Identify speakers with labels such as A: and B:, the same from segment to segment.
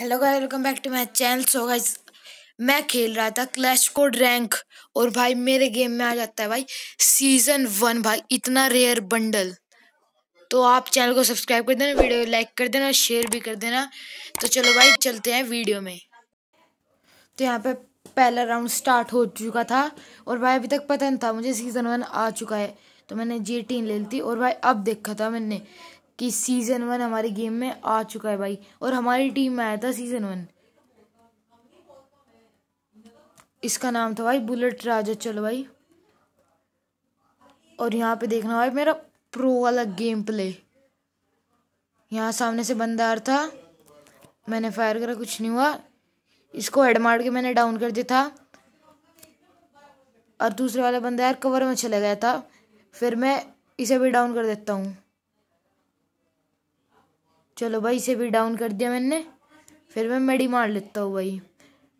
A: Hello guys welcome back to my channel so guys मैं खेल रहा था क्लैश कोड रैंक और भाई मेरे गेम में आ जाता है भाई सीजन वन भाई इतना रेयर बंडल तो आप चैनल को सब्सक्राइब कर देना वीडियो लाइक कर देना शेयर भी कर देना तो चलो भाई चलते हैं वीडियो में तो यहाँ पे पहला राउंड स्टार्ट हो चुका था और भाई अभी तक पता नहीं था मुझे सीज़न वन आ चुका है तो मैंने जी टीन ले ली थी और भाई अब देखा था मैंने कि सीज़न वन हमारी गेम में आ चुका है भाई और हमारी टीम में आया था सीज़न वन इसका नाम था भाई बुलेट राजा चलो भाई और यहाँ पे देखना भाई मेरा प्रो वाला गेम प्ले यहाँ सामने से बंदार था मैंने फायर करा कुछ नहीं हुआ इसको हेड मार के मैंने डाउन कर दिया था और दूसरे वाला बंदा यार कवर में चला गया था फिर मैं इसे भी डाउन कर देता हूँ चलो भाई इसे भी डाउन कर दिया मैंने फिर मैं मेडी मार लेता हूँ भाई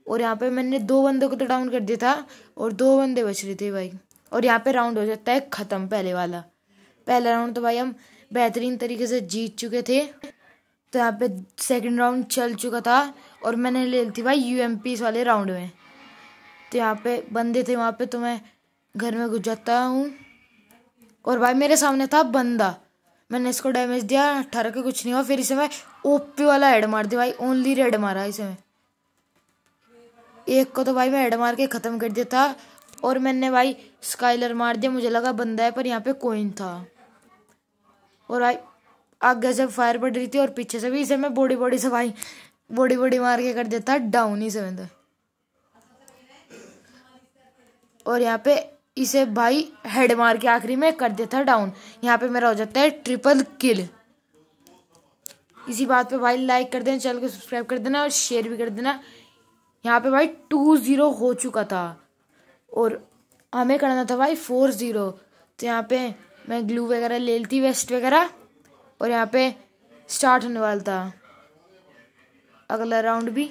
A: और यहाँ पे मैंने दो बंदों को तो डाउन कर दिया था और दो बंदे बच रहे थे भाई और यहाँ पे राउंड हो जाता है ख़त्म पहले वाला पहला राउंड तो भाई हम बेहतरीन तरीके से जीत चुके थे तो यहाँ पे सेकंड राउंड चल चुका था और मैंने ले ली थी भाई यू वाले राउंड में तो यहाँ पे बंदे थे वहाँ पे तो मैं घर में घुस जाता हूँ और भाई मेरे सामने था बंदा मैंने इसको डैमेज दिया अठारह के कुछ नहीं हुआ फिर इसे मैं ओपी वाला हेड मार दिया भाई ओनली रेड मारा इसे मैं एक को तो भाई मैं हेड मार के ख़त्म कर दिया था और मैंने भाई स्काइलर मार दिया मुझे लगा बंदा है पर यहाँ पे कोइन था और भाई आगे से फायर पड़ रही थी और पीछे से भी इसे मैं बॉडी बॉडी से भाई बॉडी बॉडी मार के कर देता डाउन ही से मैं तो। और यहाँ पे इसे भाई हेड मार के आखिरी में कर देता डाउन यहाँ पे मेरा हो जाता है ट्रिपल किल इसी बात पे भाई लाइक कर देना चैनल को सब्सक्राइब कर देना और शेयर भी कर देना यहाँ पे भाई टू ज़ीरो हो चुका था और हमें करना था भाई फोर ज़ीरो तो यहाँ पे मैं ग्लू वगैरह ले लेती वेस्ट वगैरह और यहाँ पे स्टार्ट होने वाला था अगला राउंड भी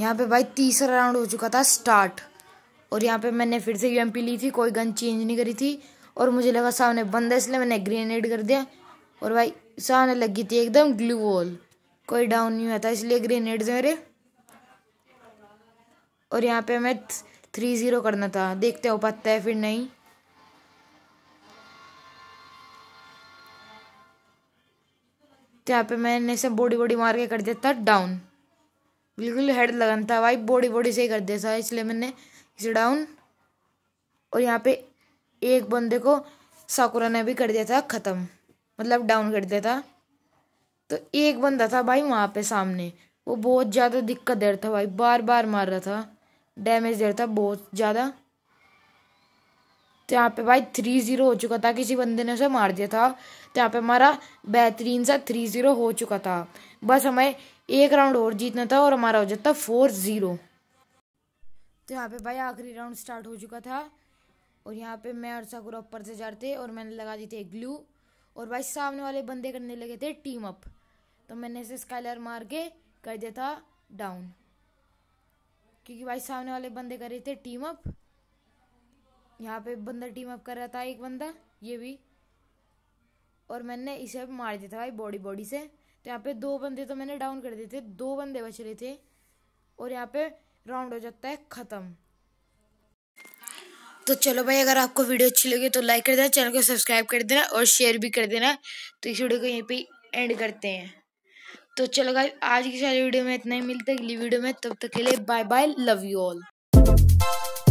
A: यहाँ पे भाई तीसरा राउंड हो चुका था स्टार्ट और यहाँ पे मैंने फिर से यूएमपी ली थी कोई गन चेंज नहीं करी थी और मुझे लगा सामने बंद है इसलिए मैंने ग्रेनेड कर दिया और भाई सामने लगी थी एकदम ग्लू वॉल कोई डाउन नहीं हुआ था इसलिए ग्रेनेड थे मेरे और यहाँ पे हमें थ्री ज़ीरो करना था देखते हो पाता है फिर नहीं तो यहाँ पे मैंने सब बॉडी बॉडी मार के कर दिया था डाउन बिल्कुल हेड लगन था भाई बॉडी बॉडी से ही कर दिया था इसलिए मैंने इसे डाउन और यहाँ पे एक बंदे को साकुरा ने भी कर दिया था ख़त्म मतलब डाउन कर दिया था तो एक बंदा था भाई वहाँ पे सामने वो बहुत ज़्यादा दिक्कत दे रहा था भाई बार बार मार रहा था डैमेज दे रहा था बहुत ज़्यादा तो यहाँ पे भाई थ्री ज़ीरो हो चुका था किसी बंदे ने उसे मार दिया था तो यहाँ पे हमारा बेहतरीन सा थ्री ज़ीरो हो चुका था बस हमें एक राउंड और जीतना था और हमारा हो जाता फोर ज़ीरो तो यहाँ पे भाई आखिरी राउंड स्टार्ट हो चुका था और यहाँ पे मैं और साकुर ऊपर से जा रहे थे और मैंने लगा दी थी ग्लू और भाई सामने वाले बंदे करने लगे थे टीम अप तो मैंने इसे स्काइलर मार के कर दिया था डाउन क्योंकि भाई सामने वाले बंदे कर रहे थे टीम अप यहाँ पे बंदा टीम अप कर रहा था एक बंदा ये भी और मैंने इसे मार दिया था भाई बॉडी बॉडी से तो यहाँ पे दो बंदे तो मैंने डाउन कर दिए थे दो बंदे बच रहे थे और यहाँ पे राउंड हो जाता है ख़त्म तो चलो भाई अगर आपको वीडियो अच्छी लगी तो लाइक कर देना चैनल को सब्सक्राइब कर देना और शेयर भी कर देना तो इस वीडियो को यहीं पे एंड करते हैं तो चलो भाई आज की सारी वीडियो में इतना ही मिलता है अगली वीडियो में तब तक के लिए bye bye love you all